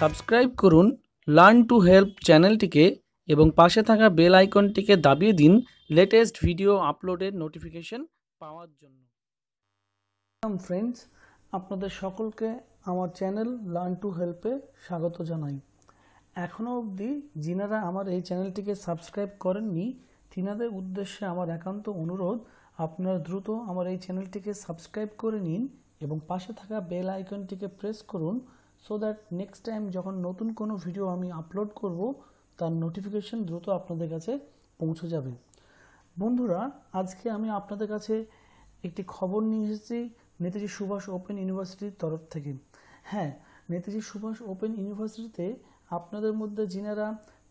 subscribe করুন learn to help চ্যানেলটিকে এবং পাশে থাকা বেল আইকনটিকে দাবিয়ে দিন লেটেস্ট ভিডিও আপলোডের নোটিফিকেশন পাওয়ার জন্য ফ্রেন্ডস আপনাদের সকলকে আমার চ্যানেল লার্ন টু হেল্পে স্বাগত জানাই এখনও অবধি যিনারা আমার এই চ্যানেলটিকে সাবস্ক্রাইব করেননি তিনাদের উদ্দেশ্যে আমার একান্ত অনুরোধ আপনারা দ্রুত আমার এই চ্যানেলটিকে সাবস্ক্রাইব করে নিন এবং পাশে থাকা বেল আইকনটিকে প্রেস করুন সো দ্যাট নেক্সট টাইম যখন নতুন কোনো ভিডিও আমি আপলোড করব তার নোটিফিকেশন দ্রুত আপনাদের কাছে পৌঁছে যাবে বন্ধুরা আজকে আমি আপনাদের কাছে একটি খবর নিয়ে এসেছি নেতাজি সুভাষ ওপেন ইউনিভার্সিটির তরফ থেকে হ্যাঁ নেতাজি সুভাষ ওপেন ইউনিভার্সিটিতে আপনাদের মধ্যে যিনারা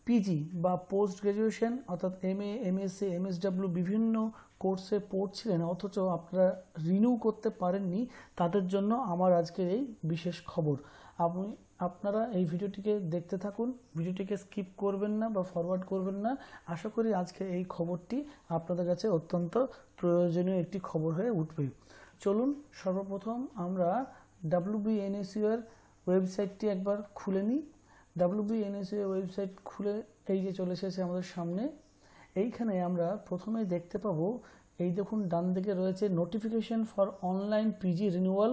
পিজি বা পোস্ট গ্র্যাজুয়েশন অর্থাৎ M A M S M S W বিভিন্ন কোর্সে পড়ছিলেন অথচ আপনারা রিনিউ করতে পারেননি তাদের জন্য আমার আজকের এই বিশেষ খবর আপনি আপনারা এই ভিডিওটিকে দেখতে থাকুন ভিডিওটিকে স্কিপ করবেন না বা ফরওয়ার্ড করবেন না আশা করি আজকে এই খবরটি আপনাদের কাছে অত্যন্ত প্রয়োজনীয় একটি খবর হয়ে উঠবে চলুন সর্বপ্রথম আমরা ডাব্লিউবিএনএসইউ এর ওয়েবসাইটটি একবার খুলে নিই ডাব্লিউবিএনএসইউ এর ওয়েবসাইট খুলে এই যে চলে এসেছে আমাদের সামনে এইখানে আমরা প্রথমে দেখতে পাবো এই দেখুন ডান দিকে রয়েছে notification for online PG renewal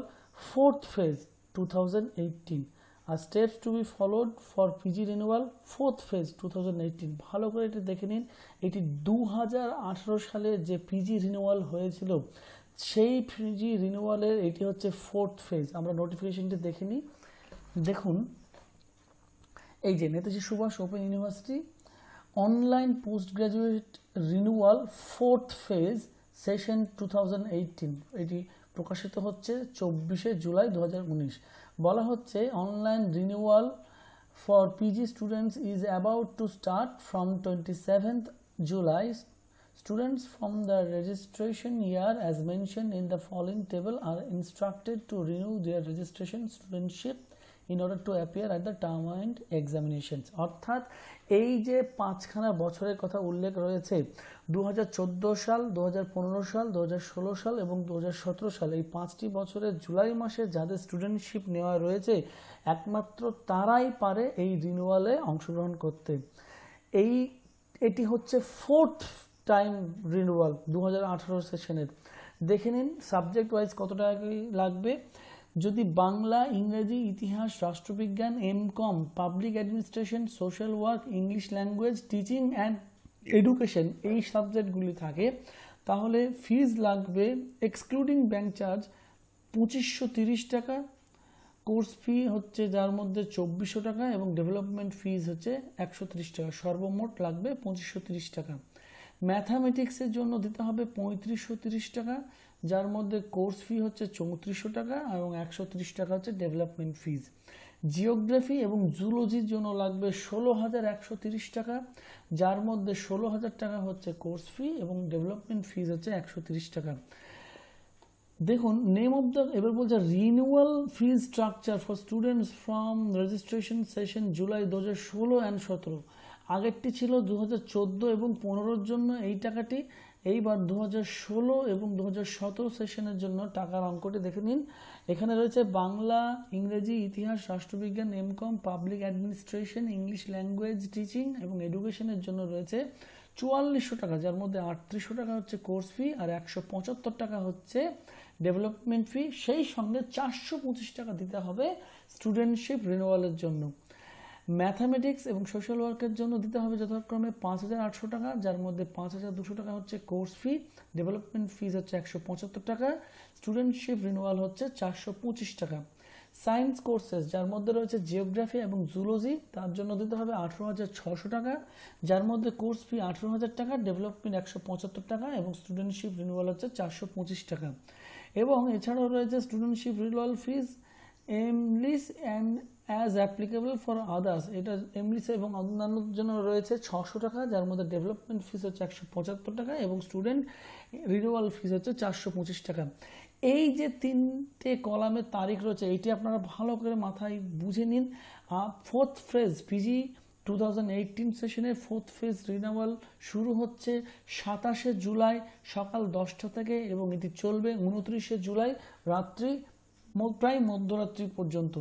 fourth phase 2018 আর steps to be followed for PG renewal fourth phase two ভালো করে এটি দেখে নিন এটি দু সালে যে পিজি রিনিউয়াল হয়েছিল সেই পিজি রিনিউয়ালের এটি হচ্ছে ফোর্থ ফেজ আমরা নোটিফিকেশনটি দেখে নিই দেখুন এই যে Netaji Subhas open university online post graduate renewal fourth phase session two এটি প্রকাশিত হচ্ছে চব্বিশে জুলাই দু বলা হচ্ছে online renewal for PG students is about to start from twenty seventh July students from the registration year as mention in the following table are instructed to renew their registration studentship in order to appear at the term and examinations অর্থাৎ এই যে পাঁচখানা বছরের কথা উল্লেখ রয়েছে দু সাল দু সাল দু সাল এবং দু সাল এই পাঁচটি বছরের জুলাই মাসে যাদের স্টুডেন্টশিপ নেওয়া রয়েছে একমাত্র তারাই পারে এই রিনুয়ালে অংশগ্রহণ করতে এই এটি হচ্ছে ফোর্থ টাইম রিনুয়াল দু হাজার সেশনের দেখে নিন সাবজেক্ট ওয়াইজ কত টাকা লাগবে যদি বাংলা ইংরেজি ইতিহাস রাষ্ট্রবিজ্ঞান M Com public administration social work English language teaching and education এই সাবজেক্টগুলি থাকে তাহলে ফিজ লাগবে এক্সক্লুডিং ব্যাংক চার্জ পঁচিশশো তিরিশ টাকা কোর্স ফি হচ্ছে যার মধ্যে চব্বিশশো টাকা এবং ডেভেলপমেন্ট ফিজ হচ্ছে একশো তিরিশ টাকা সর্বমোট লাগবে পঁচিশশো তিরিশ টাকা ম্যাথামেটিক্সের জন্য দিতে হবে পঁয়ত্রিশশো তিরিশ টাকা যার মধ্যে কোর্স ফি হচ্ছে চৌত্রিশশো টাকা এবং একশো টাকা হচ্ছে ডেভেলপমেন্ট ফিজ জিওগ্রাফি এবং জুলজির জন্য লাগবে ষোলো হাজার একশো তিরিশ টাকা যার মধ্যে ষোলো হাজার টাকা হচ্ছে কোর্স ফি এবং ডেভেলপমেন্ট ফিজ হচ্ছে একশো তিরিশ টাকা দেখুন নেম অফ দ্য এবার বলছে renewal fee structure for students from registration session July দু হাজার ষোলো অ্যান্ড সতেরো আগেরটি ছিল দু হাজার চোদ্দো এবং পনেরোর জন্য এই টাকাটি এইবার দু হাজার ষোলো এবং দু হাজার সেশনের জন্য টাকার অঙ্কটি দেখে নিন এখানে রয়েছে বাংলা ইংরেজি ইতিহাস রাষ্ট্রবিজ্ঞান M Com public administration English language teaching এবং এডুকেশনের জন্য রয়েছে চুয়াল্লিশশো টাকা যার মধ্যে আটত্রিশশো টাকা হচ্ছে কোর্স ফি আর একশো পঁচাত্তর টাকা হচ্ছে ডেভেলপমেন্ট ফি সেই সঙ্গে চারশো পঁচিশ টাকা দিতে হবে স্টুডেন্টশিপ রিনোয়ালের জন্য ম্যাথামেটিক্স এবং সোশ্যাল ওয়ার্কের জন্য দিতে হবে যথাক্রমে পাঁচ হাজার আটশো টাকা যার মধ্যে পাঁচ হাজার দুশো টাকা হচ্ছে কোর্স ফি ডেভেলপমেন্ট ফিজ হচ্ছে একশো পঁচাত্তর টাকা স্টুডেন্টশিপ রিনুয়াল হচ্ছে চারশো পঁচিশ টাকা সায়েন্স কোর্সেস যার মধ্যে রয়েছে জিওগ্রাফি এবং জুলজি তার জন্য দিতে হবে আঠেরো হাজার ছশো টাকা যার মধ্যে কোর্স ফি আঠেরো হাজার টাকা ডেভেলপমেন্ট একশো পঁচাত্তর টাকা এবং স্টুডেন্টশিপ রিনুয়াল হচ্ছে চারশো পঁচিশ টাকা এবং এছাড়াও রয়েছে স্টুডেন্টশিপ রিনুয়াল ফিজ এমলিস অ্যাজ অ্যাপ্লিকেবল ফর আদার্স এটা এমনিসে এবং অন্যান্য জন্য রয়েছে ছশো টাকা যার মধ্যে ডেভেলপমেন্ট ফিস হচ্ছে একশো পঁচাত্তর টাকা এবং স্টুডেন্ট রিনিউয়াল ফিস হচ্ছে চারশো পঁচিশ টাকা এই যে তিনটে কলামের তারিখ রয়েছে এটি আপনারা ভালো করে মাথায় বুঝে নিন fourth phase PG two thousand eighteen সেশনের ফোর্থ ফেজ রিনিউয়াল শুরু হচ্ছে সাতাশে জুলাই সকাল দশটা থেকে এবং এটি চলবে উনত্রিশে জুলাই রাত্রি প্রায় মধ্যরাত্রি পর্যন্ত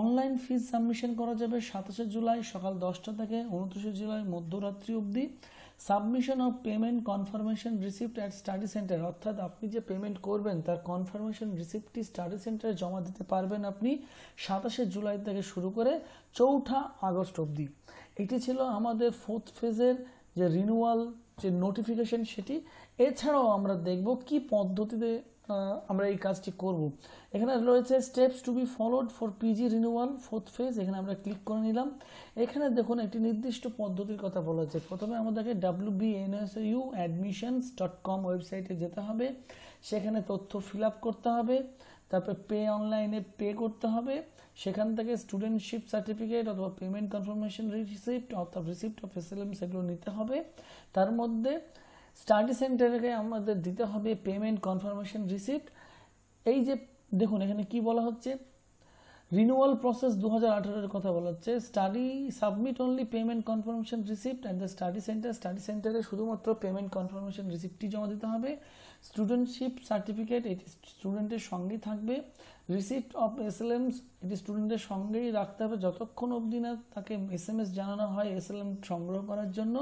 অনলাইন ফিজ সাবমিশন করা যাবে সাতাশে জুলাই সকাল দশটা থেকে উনত্রিশে জুলাই মধ্যরাত্রি অবধি submission of payment confirmation receipt at study centre অর্থাৎ আপনি যে পেমেন্ট করবেন তার কনফার্মেশন রিসিপ্টটি স্টাডি সেন্টারে জমা দিতে পারবেন আপনি সাতাশে জুলাই থেকে শুরু করে চৌঠা আগস্ট অবধি এটি ছিল আমাদের ফোর্থ ফেজের যে রিনুয়াল যে নোটিফিকেশন সেটি এছাড়াও আমরা দেখব কি পদ্ধতিতে Uh, আমরা এই কাজটি করব এখানে রয়েছে steps to be followed for PG renewal fourth phase এখানে আমরা ক্লিক করে নিলাম এখানে দেখুন একটি নির্দিষ্ট পদ্ধতির কথা বলা হচ্ছে প্রথমে আমাদেরকে W B U admissions dot com ওয়েবসাইটে যেতে হবে সেখানে তথ্য ফিল আপ করতে হবে তারপরে পে অনলাইনে পে করতে হবে সেখান থেকে স্টুডেন্টশিপ সার্টিফিকেট অথবা পেমেন্ট কনফার্মেশন রিসিপ্ট অর্থাৎ রিসিপ্ট অফ এসএলএম সেগুলো নিতে হবে তার মধ্যে স্টাডি সেন্টারকে আমাদের দিতে হবে পেমেন্ট কনফার্মেশন রিসিপ্ট এই যে দেখুন এখানে কি বলা হচ্ছে রিনুয়াল প্রসেস দু হাজার কথা বলা হচ্ছে study submit only payment confirmation receipt and the study centre study সেন্টারে শুধুমাত্র পেমেন্ট কনফার্মেশন রিসিপ্টটি জমা দিতে হবে স্টুডেন্টশিপ সার্টিফিকেট এটি স্টুডেন্টের সঙ্গেই থাকবে receipt of S L Ms এটি স্টুডেন্টের সঙ্গেই রাখতে হবে যতক্ষণ অবধি না তাকে এস এম এস জানানো হয় এস এল এম সংগ্রহ করার জন্য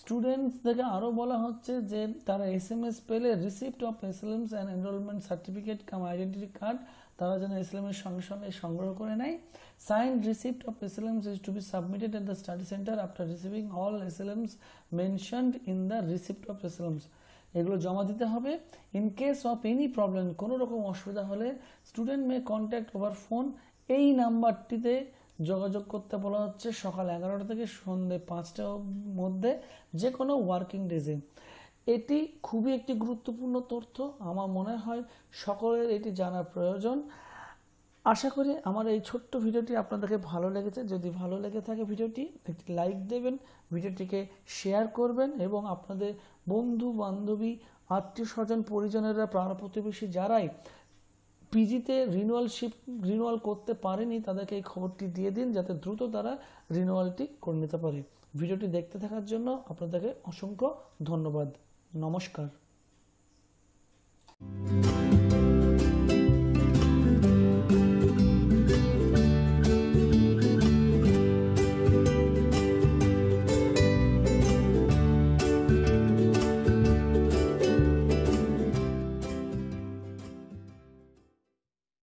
স্টুডেন্টসদেরকে আরও বলা হচ্ছে যে তারা এস এম এস পেলে receipt of SLMs and enrolment certificate cum identity card তারা যেন এসএলএমের সঙ্গে সঙ্গে সংগ্রহ করে নেয় sign receipt of SLMs is to be submitted at the study centre after receiving all SLMs mentioned in the receipt of SLMs এগুলো জমা দিতে হবে in case of any problem কোনো রকম অসুবিধা হলে student may contact over phone এই নাম্বারটিতে যোগাযোগ করতে বলা হচ্ছে সকাল এগারোটা থেকে সন্ধে পাঁচটার মধ্যে যে কোনো ওয়ার্কিং ডেজে এটি খুবই একটি গুরুত্বপূর্ণ তথ্য আমার মনে হয় সকলের এটি জানার প্রয়োজন আশা করি আমার এই ছোট্ট ভিডিওটি আপনাদেরকে ভালো লেগেছে যদি ভালো লেগে থাকে ভিডিওটি একটি লাইক দেবেন ভিডিওটিকে শেয়ার করবেন এবং আপনাদের বন্ধু বান্ধবী আত্মীয় স্বজন পরিজনেরা প্রাণ প্রতিবেশী যারাই পিজিতে রিনুয়ালশিপ রিনুয়াল করতে পারেনি তাদেরকে এই খবরটি দিয়ে দিন যাতে দ্রুত তারা রিনুয়ালটি করে নিতে পারে ভিডিওটি দেখতে থাকার জন্য আপনাদেরকে অসংখ্য ধন্যবাদ নমস্কার